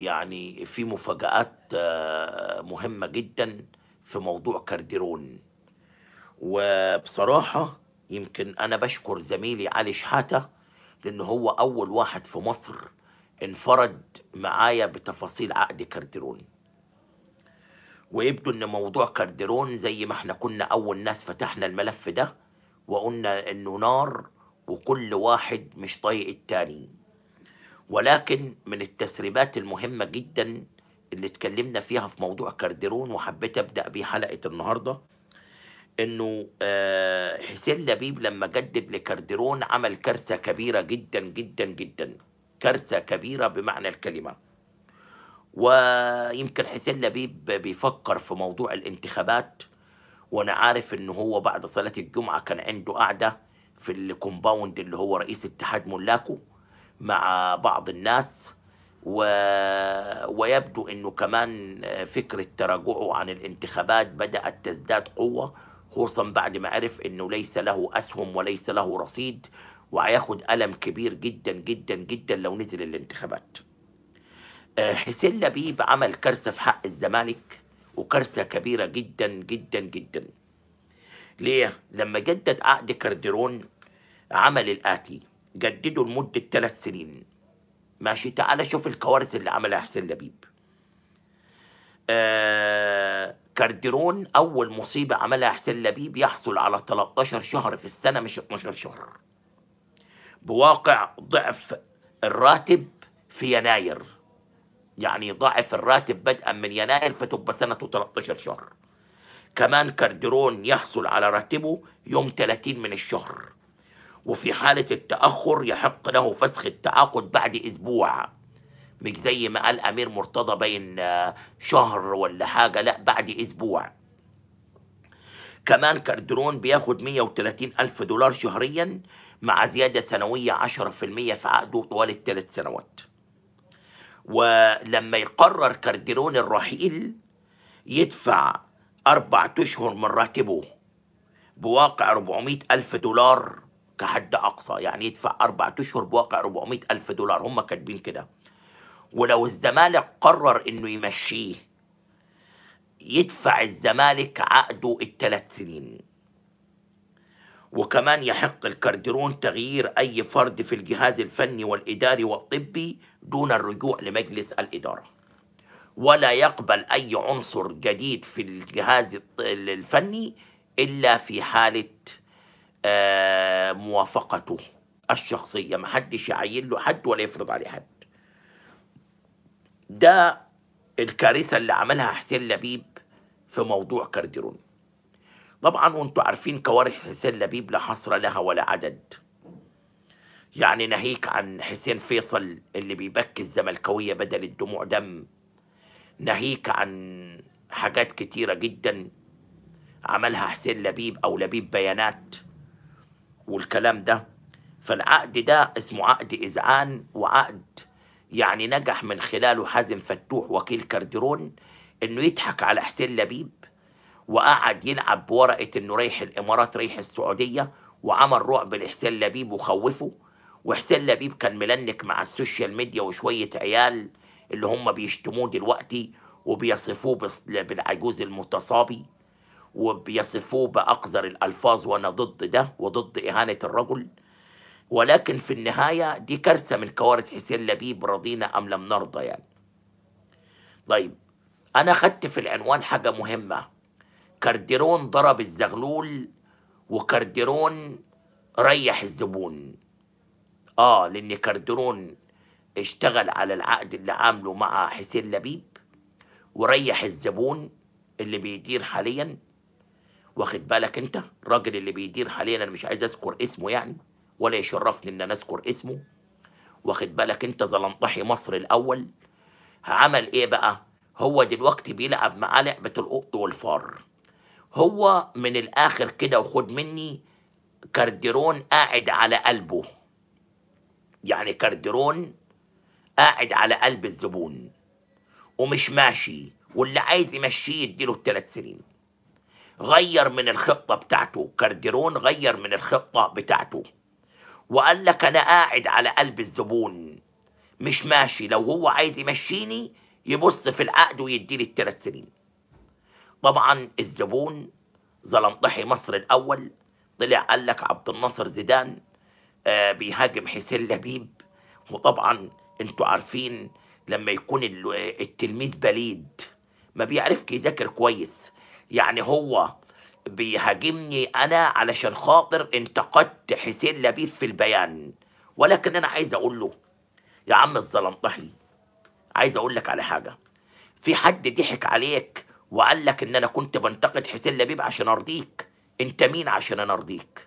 يعني في مفاجآت آه، مهمة جدا في موضوع كارديرون وبصراحة يمكن أنا بشكر زميلي علي شحاتة لأن هو أول واحد في مصر انفرد معايا بتفاصيل عقد كارديرون ويبدو ان موضوع كارديرون زي ما احنا كنا اول ناس فتحنا الملف ده وقلنا انه نار وكل واحد مش طايق التاني ولكن من التسريبات المهمة جدا اللي اتكلمنا فيها في موضوع كارديرون وحبيت أبدأ بيه حلقة النهاردة انه آه، حسين لبيب لما جدد لكارديرون عمل كارثه كبيره جدا جدا جدا كارثه كبيره بمعنى الكلمه ويمكن حسين لبيب بيفكر في موضوع الانتخابات وانا عارف ان هو بعد صلاه الجمعه كان عنده قعده في الكومباوند اللي هو رئيس اتحاد ملاكه مع بعض الناس و... ويبدو أنه كمان آه، فكرة تراجعه عن الانتخابات بدأت تزداد قوة خصوصا بعد ما عرف أنه ليس له أسهم وليس له رصيد وهياخد ألم كبير جدا جدا جدا لو نزل الانتخابات آه، حسين لبيب عمل كارثة في حق الزمالك وكارثة كبيرة جدا جدا جدا ليه؟ لما جدد عقد كاردرون عمل الآتي جددوا لمدة ثلاث سنين ماشي تعالى شوف الكوارث اللي عملها حسين لبيب آه كارديرون أول مصيبة عملها حسين لبيب يحصل على 13 شهر في السنة مش 12 شهر بواقع ضعف الراتب في يناير يعني ضعف الراتب بدءا من يناير فتبقى سنته 13 شهر كمان كارديرون يحصل على راتبه يوم 30 من الشهر وفي حالة التأخر يحق له فسخ التعاقد بعد أسبوع مش زي ما قال أمير مرتضى بين آه، شهر ولا حاجة لأ بعد أسبوع كمان كاردرون بياخد 130 ألف دولار شهريا مع زيادة سنوية 10% في عقده طوال الثلاث سنوات ولما يقرر كاردرون الرحيل يدفع أربعة أشهر من راتبه بواقع 400 ألف دولار كحد أقصى يعني يدفع أربعة أشهر بواقع 400 ألف دولار هم كاتبين كده ولو الزمالك قرر إنه يمشيه يدفع الزمالك عقده الثلاث سنين وكمان يحق الكارديرون تغيير أي فرد في الجهاز الفني والإداري والطبي دون الرجوع لمجلس الإدارة ولا يقبل أي عنصر جديد في الجهاز الفني إلا في حالة موافقته الشخصية ما حدش يعين له حد ولا يفرض عليه حد ده الكارثة اللي عملها حسين لبيب في موضوع كارديرون طبعا وانتم عارفين كوارث حسين لبيب لا حصر لها ولا عدد يعني ناهيك عن حسين فيصل اللي بيبكي الزملكاوية بدل الدموع دم ناهيك عن حاجات كتيرة جدا عملها حسين لبيب أو لبيب بيانات والكلام ده فالعقد ده اسمه عقد إذعان وعقد يعني نجح من خلاله حازم فتوح وكيل كاردرون إنه يضحك على حسين لبيب وقعد يلعب بورقة إنه رايح الإمارات رايح السعودية وعمل رعب لحسين لبيب وخوفه وحسين لبيب كان ملنك مع السوشيال ميديا وشوية عيال اللي هم بيشتموه دلوقتي وبيصفوه بالعجوز المتصابي وبيصفوه بأقذر الألفاظ وأنا ضد ده وضد إهانة الرجل ولكن في النهاية دي كارثة من كوارث حسين لبيب رضينا أم لم نرضى يعني طيب أنا خدت في العنوان حاجة مهمة كارديرون ضرب الزغلول وكارديرون ريح الزبون آه لأن كارديرون اشتغل على العقد اللي عامله مع حسين لبيب وريح الزبون اللي بيدير حالياً واخد بالك انت الراجل اللي بيدير حاليا انا مش عايز اذكر اسمه يعني ولا يشرفني ان انا اذكر اسمه واخد بالك انت زلنطحي مصر الاول عمل ايه بقى هو دلوقتي بيلعب معاه لعبه القط والفار هو من الاخر كده وخد مني كارديرون قاعد على قلبه يعني كارديرون قاعد على قلب الزبون ومش ماشي واللي عايز يمشيه يديله الثلاث سنين غير من الخطة بتاعته كارديرون غير من الخطة بتاعته وقال لك أنا قاعد على قلب الزبون مش ماشي لو هو عايز يمشيني يبص في العقد ويديني الثلاث سنين طبعا الزبون ضحي مصر الأول طلع قال لك عبد الناصر زيدان آه بيهاجم حسين لبيب وطبعا انتوا عارفين لما يكون التلميذ بليد ما بيعرفش يذاكر كويس يعني هو بيهاجمني انا علشان خاطر انتقدت حسين لبيب في البيان ولكن انا عايز اقول له يا عم الزلنطحي عايز اقول لك على حاجه في حد ضحك عليك وقال لك ان انا كنت بنتقد حسين لبيب عشان ارضيك انت مين عشان انا ارضيك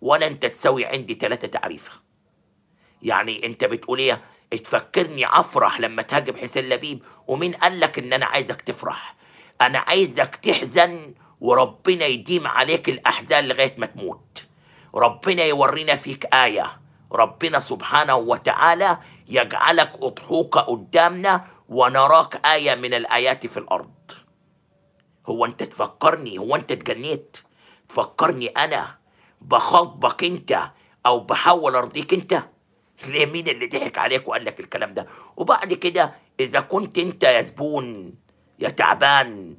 ولا انت تساوي عندي ثلاثة تعريفه يعني انت بتقول ايه تفكرني افرح لما تهاجم حسين لبيب ومين قال لك ان انا عايزك تفرح انا عايزك تحزن وربنا يديم عليك الاحزان لغايه ما تموت ربنا يورينا فيك ايه ربنا سبحانه وتعالى يجعلك اضحوك قدامنا ونراك ايه من الايات في الارض هو انت تفكرني هو انت اتجنيت تفكرني انا بخاطبك انت او بحاول ارضيك انت ليه مين اللي ضحك عليك وقال لك الكلام ده وبعد كده اذا كنت انت يا زبون يا تعبان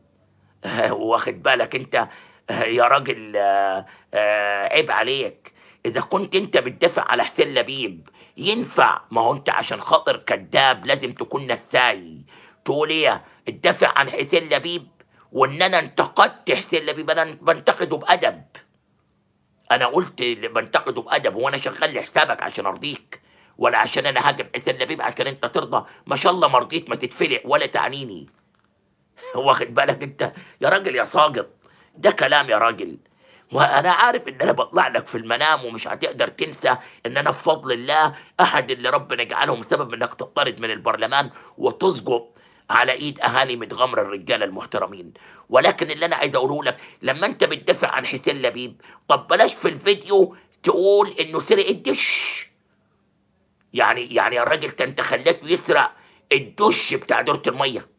آه، واخد بالك انت آه، يا راجل آه، عيب عليك اذا كنت انت بتدافع على حسين لبيب ينفع ما هو انت عشان خاطر كذاب لازم تكون نساي تقول ايه تدافع عن حسين لبيب وان انا انتقدت حسين لبيب انا بنتقده بادب انا قلت بنتقده بادب هو انا شغال لحسابك عشان ارضيك ولا عشان انا هاجم حسين لبيب عشان انت ترضى ما شاء الله مرضيت ما تتفلق ولا تعنيني واخد بالك انت يا راجل يا ساقط ده كلام يا راجل وانا عارف ان انا بطلع لك في المنام ومش هتقدر تنسى ان انا بفضل الله احد اللي ربنا جعلهم سبب انك تطرد من البرلمان وتسقط على ايد اهالي متغمر الرجاله المحترمين ولكن اللي انا عايز اقوله لك لما انت بتدافع عن حسين لبيب طب بلاش في الفيديو تقول انه سرق الدش يعني يعني يا راجل انت خليته يسرق الدش بتاع دورة الميه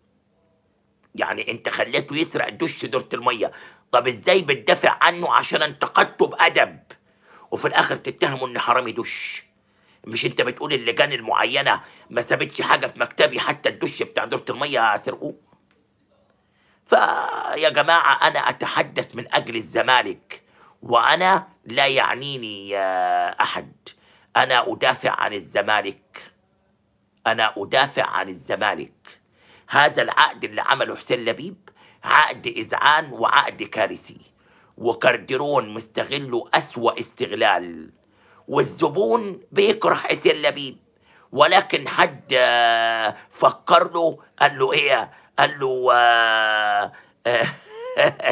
يعني انت خليته يسرق دش دورة المية طب ازاي بتدافع عنه عشان انتقدته بأدب وفي الاخر تتهمه ان حرامي دش مش انت بتقول اللجان المعينة ما سابتش حاجة في مكتبي حتى الدش بتاع دورة المية سرقوه فيا جماعة أنا أتحدث من أجل الزمالك وأنا لا يعنيني أحد أنا أدافع عن الزمالك أنا أدافع عن الزمالك هذا العقد اللي عمله حسين لبيب عقد إذعان وعقد كارثي وكارديرون مستغله أسوأ استغلال والزبون بيكره حسين لبيب ولكن حد آه، فكر له قال له ايه قال له آه،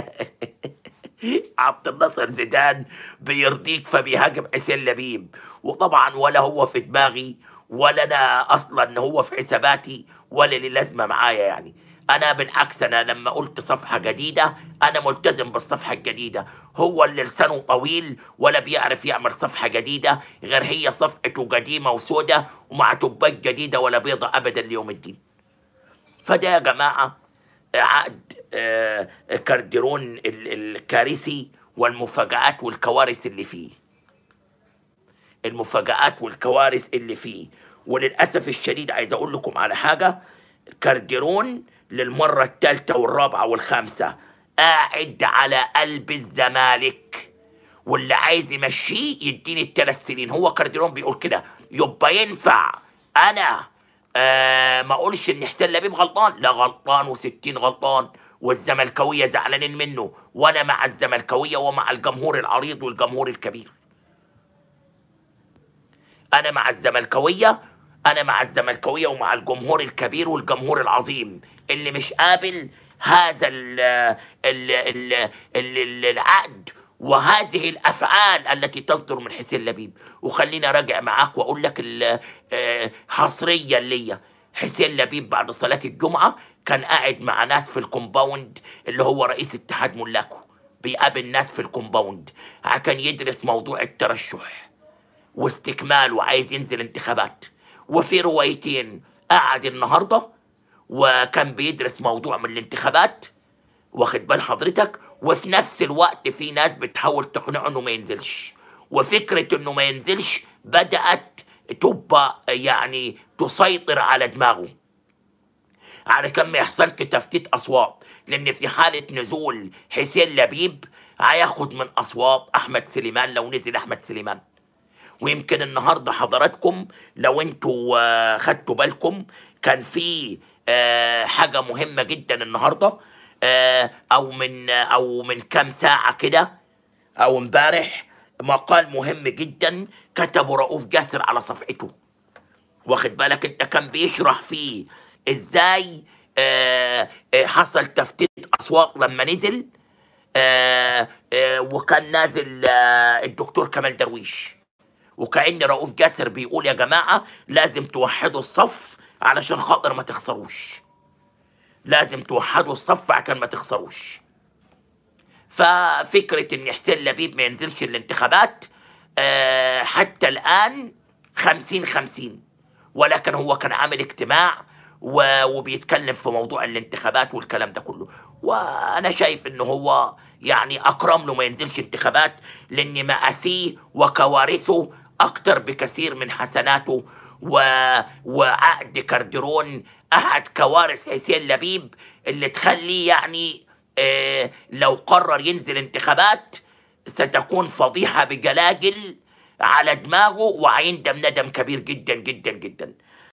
عبد الناصر زيدان بيرضيك فبيهاجم حسين لبيب وطبعا ولا هو في دماغي ولا انا اصلا هو في حساباتي ولا لي لازمه معايا يعني انا بالعكس انا لما قلت صفحه جديده انا ملتزم بالصفحه الجديده هو اللي لسانه طويل ولا بيعرف يعمل صفحه جديده غير هي صفحته قديمه وسودة ومع تباك جديده ولا بيضه ابدا ليوم الدين فده يا جماعه عقد آه، كارديرون الكارثي والمفاجآت والكوارث اللي فيه المفاجآت والكوارث اللي فيه وللاسف الشديد عايز اقول لكم على حاجه كارديرون للمره الثالثه والرابعه والخامسه قاعد على قلب الزمالك واللي عايز يمشيه يديني الثلاث سنين هو كارديرون بيقول كده يبقى ينفع انا آه ما اقولش ان حسين لبيب غلطان لا غلطان وستين غلطان والزملكاويه زعلانين منه وانا مع الزملكاويه ومع الجمهور العريض والجمهور الكبير انا مع الزملكاويه انا مع الزملكاويه ومع الجمهور الكبير والجمهور العظيم اللي مش قابل هذا الـ الـ الـ الـ العقد وهذه الافعال التي تصدر من حسين لبيب وخليني راجع معاك واقول لك آه، حصريا ليا حسين لبيب بعد صلاه الجمعه كان قاعد مع ناس في الكومباوند اللي هو رئيس اتحاد ملاكه بيقابل ناس في الكومباوند كان يدرس موضوع الترشح واستكمال وعايز ينزل انتخابات وفي روايتين قعد النهارده وكان بيدرس موضوع من الانتخابات واخد بال حضرتك وفي نفس الوقت في ناس بتحاول تقنعه انه ما ينزلش وفكره انه ما ينزلش بدات تبقى يعني تسيطر على دماغه علشان ما يحصلش تفتيت اصوات لان في حاله نزول حسين لبيب هياخد من اصوات احمد سليمان لو نزل احمد سليمان ويمكن النهارده حضراتكم لو انتوا آه، خدتوا بالكم كان في آه، حاجه مهمه جدا النهارده آه، او من او من كام ساعه كده او امبارح مقال مهم جدا كتبه رؤوف جاسر على صفحته واخد بالك انت كان بيشرح فيه ازاي آه حصل تفتيت اسواق لما نزل آه آه وكان نازل الدكتور كمال درويش وكأن رؤوف جاسر بيقول يا جماعة لازم توحدوا الصف علشان خاطر ما تخسروش لازم توحدوا الصف عشان ما تخسروش ففكرة إن حسين لبيب ما ينزلش الانتخابات آه، حتى الآن خمسين خمسين ولكن هو كان عامل اجتماع وبيتكلم في موضوع الانتخابات والكلام ده كله وانا شايف ان هو يعني اكرم له ما ينزلش انتخابات لان مآسيه وكوارثه أكتر بكثير من حسناته و... وعقد كارديرون أحد كوارث حسين لبيب اللي تخليه يعني آه لو قرر ينزل انتخابات ستكون فضيحة بجلاجل على دماغه دم ندم كبير جدا جدا جدا